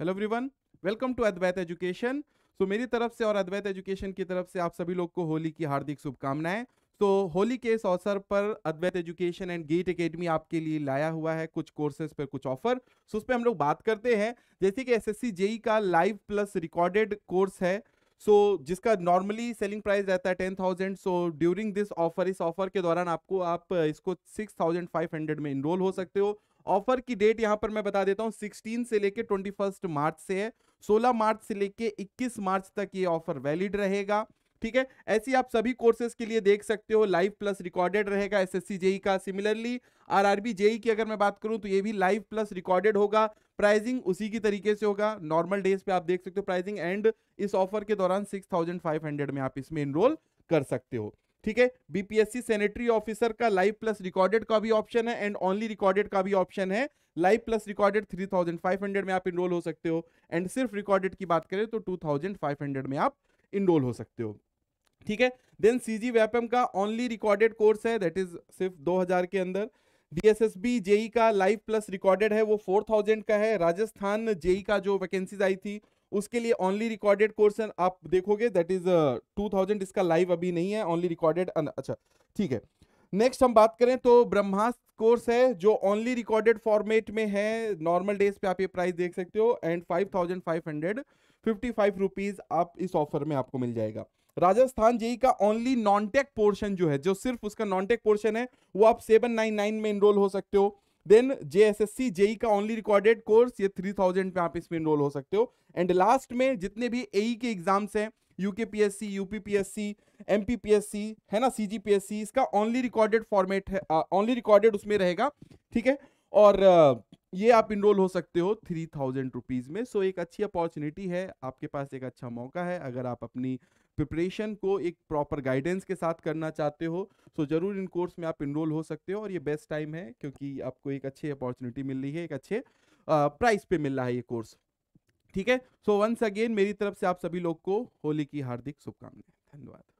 hello everyone welcome to Advait education so मेरी तरफ से और अद्वैत एजुकेशन की तरफ से आप सभी लोग को होली की हार्दिक शुभकामनाएं तो होली के इस अवसर पर Advait education and GATE academy आपके लिए लाया हुआ है कुछ कोर्सेज पर कुछ ऑफर सो उस पर हम लोग बात करते हैं जैसे कि एसएससी जेई e का लाइव प्लस रिकॉर्डेड कोर्स है सो so, जिसका नॉर्मली सेलिंग प्राइस रहता है ten thousand so during this offer इस ऑफर के दौरान आपको आप इसको सिक्स थाउजेंड फाइव हंड्रेड में इनरोल हो सकते हो ऑफर की डेट यहाँ पर मैं बता देता हूं सिक्सटीन से लेके ट्वेंटी फर्स्ट मार्च से है सोलह मार्च से लेके इक्कीस मार्च तक ये ऑफर वैलिड रहेगा ठीक है ऐसी आप सभी कोर्सेज के लिए देख सकते हो लाइव प्लस रिकॉर्डेड रहेगा एस एस जेई का सिमिलरली आरआरबी जेई की अगर मैं बात करूं तो ये भी लाइव प्लस रिकॉर्डेड होगा प्राइसिंग उसी की तरीके से होगा नॉर्मल डेज पे आप देख सकते हो प्राइसिंग एंड इस ऑफर के दौरान सिक्स थाउजेंड फाइव हंड्रेड में आप इसमें इनरोल कर सकते हो ठीक है बीपीएससी सेनेटरी ऑफिसर का लाइव प्लस रिकॉर्डेड का भी ऑप्शन है एंड ओनली रिकॉर्डेड का भी ऑप्शन है लाइव प्लस रिकॉर्डेड 3500 में आप इनरोल हो सकते हो एंड सिर्फ रिकॉर्डेड की बात करें तो 2500 में आप इनरोल हो सकते हो ठीक है देन सी जी वेपम का ओनली रिकॉर्डेड कोर्स है दैट इज सिर्फ 2000 के अंदर डीएसएसबी जेई e का लाइव प्लस रिकॉर्डेड है वो 4000 का है राजस्थान जेई e का जो वैकेंसीज आई थी उसके लिए ओनली रिकॉर्डेड कोर्स आप देखोगे दैट इज टू थाउजेंड इसका लाइव अभी नहीं है ओनली रिकॉर्डेड अच्छा ठीक है नेक्स्ट हम बात करें तो ब्रह्मास्त्र कोर्स है जो ओनली रिकॉर्डेड फॉर्मेट में है नॉर्मल डेज पे आप ये प्राइस देख सकते हो and five thousand five hundred fifty five rupees आप इस ऑफर में आपको मिल जाएगा राजस्थान जेई का ओनली नॉन टेक पोर्शन जो है जो सिर्फ उसका नॉन टेक पोर्शन है वो आप सेवन नाइन नाइन में इनरोल हो सकते हो then J S S C JE का ओनली रिकॉर्डेड कोर्स ये थ्री थाउजेंड में आप इसमें इनरोल हो सकते हो एंड लास्ट में जितने भी ए e के एग्जाम्स हैं UK P S C UP P S C M P P S C है ना C G P S C इसका ओनली रिकॉर्डेड फॉर्मेट है ओनली रिकॉर्डेड उसमें रहेगा ठीक है और uh, ये आप इनरोल हो सकते हो थ्री थाउजेंड रुपीज़ में सो एक अच्छी अपॉर्चुनिटी है आपके पास एक अच्छा मौका है अगर आप अपनी प्रिपरेशन को एक प्रॉपर गाइडेंस के साथ करना चाहते हो सो तो ज़रूर इन कोर्स में आप इनरोल हो सकते हो और ये बेस्ट टाइम है क्योंकि आपको एक अच्छी अपॉर्चुनिटी मिल रही है एक अच्छे प्राइस पे मिल रहा है ये कोर्स ठीक है सो वंस अगेन मेरी तरफ से आप सभी लोग को होली की हार्दिक शुभकामनाएं धन्यवाद